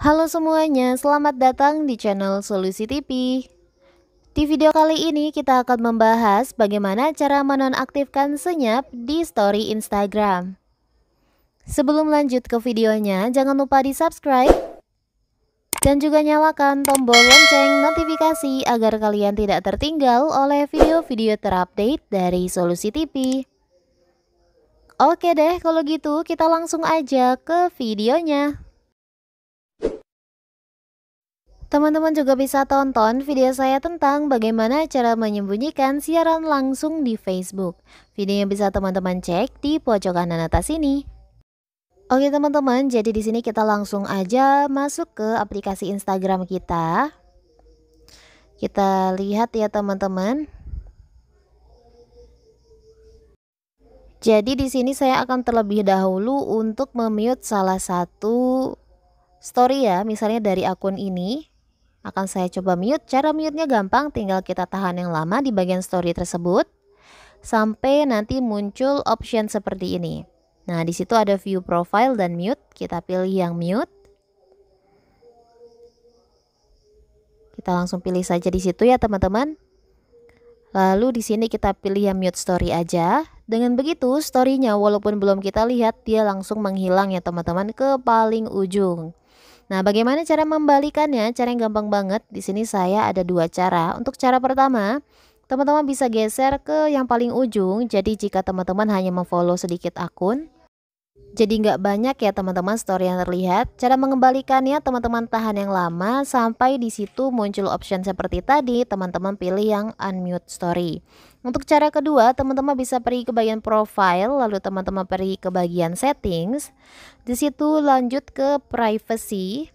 Halo semuanya, selamat datang di channel Solusi TV. Di video kali ini kita akan membahas bagaimana cara menonaktifkan senyap di story Instagram. Sebelum lanjut ke videonya, jangan lupa di subscribe dan juga nyalakan tombol lonceng notifikasi agar kalian tidak tertinggal oleh video-video terupdate dari Solusi TV. Oke deh, kalau gitu kita langsung aja ke videonya. Teman-teman juga bisa tonton video saya tentang bagaimana cara menyembunyikan siaran langsung di Facebook. Videonya bisa teman-teman cek di pojok kanan atas ini. Oke teman-teman, jadi di sini kita langsung aja masuk ke aplikasi Instagram kita. Kita lihat ya teman-teman. Jadi di sini saya akan terlebih dahulu untuk memute salah satu story ya, misalnya dari akun ini. Akan saya coba mute. Cara mute-nya gampang, tinggal kita tahan yang lama di bagian story tersebut sampai nanti muncul option seperti ini. Nah, di situ ada view profile dan mute. Kita pilih yang mute. Kita langsung pilih saja di situ ya, teman-teman. Lalu di sini kita pilih yang mute story aja. Dengan begitu, storynya walaupun belum kita lihat, dia langsung menghilang ya, teman-teman, ke paling ujung. Nah, bagaimana cara membalikannya? Cara yang gampang banget. Di sini saya ada dua cara. Untuk cara pertama, teman-teman bisa geser ke yang paling ujung. Jadi jika teman-teman hanya memfollow sedikit akun, jadi nggak banyak ya teman-teman story yang terlihat. Cara mengembalikannya teman-teman tahan yang lama sampai di situ muncul option seperti tadi, teman-teman pilih yang unmute story. Untuk cara kedua, teman-teman bisa pergi ke bagian profile, lalu teman-teman pergi ke bagian settings. Di situ lanjut ke privacy,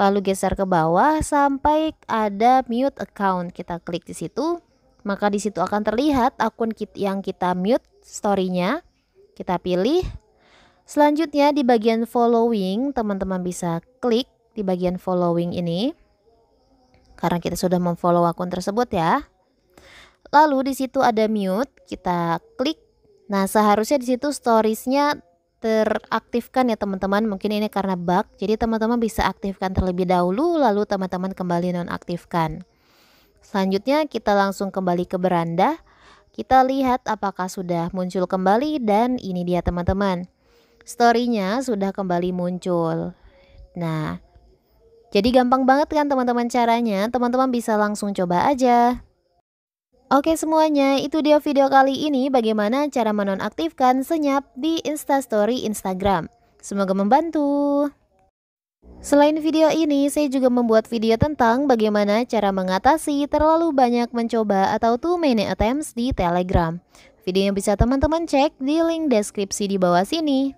lalu geser ke bawah sampai ada mute account. Kita klik di situ, maka di situ akan terlihat akun yang kita mute storynya, Kita pilih Selanjutnya di bagian following, teman-teman bisa klik di bagian following ini. Karena kita sudah memfollow akun tersebut ya. Lalu di situ ada mute, kita klik. Nah, seharusnya di situ storiesnya teraktifkan ya teman-teman mungkin ini karena bug jadi teman-teman bisa aktifkan terlebih dahulu lalu teman-teman kembali nonaktifkan selanjutnya kita langsung kembali ke beranda kita lihat apakah sudah muncul kembali dan ini dia teman-teman storynya sudah kembali muncul. Nah, jadi gampang banget kan teman-teman caranya, teman-teman bisa langsung coba aja. Oke semuanya, itu dia video kali ini bagaimana cara menonaktifkan senyap di instastory Instagram. Semoga membantu. Selain video ini, saya juga membuat video tentang bagaimana cara mengatasi terlalu banyak mencoba atau too many attempts di Telegram. Video yang bisa teman-teman cek di link deskripsi di bawah sini.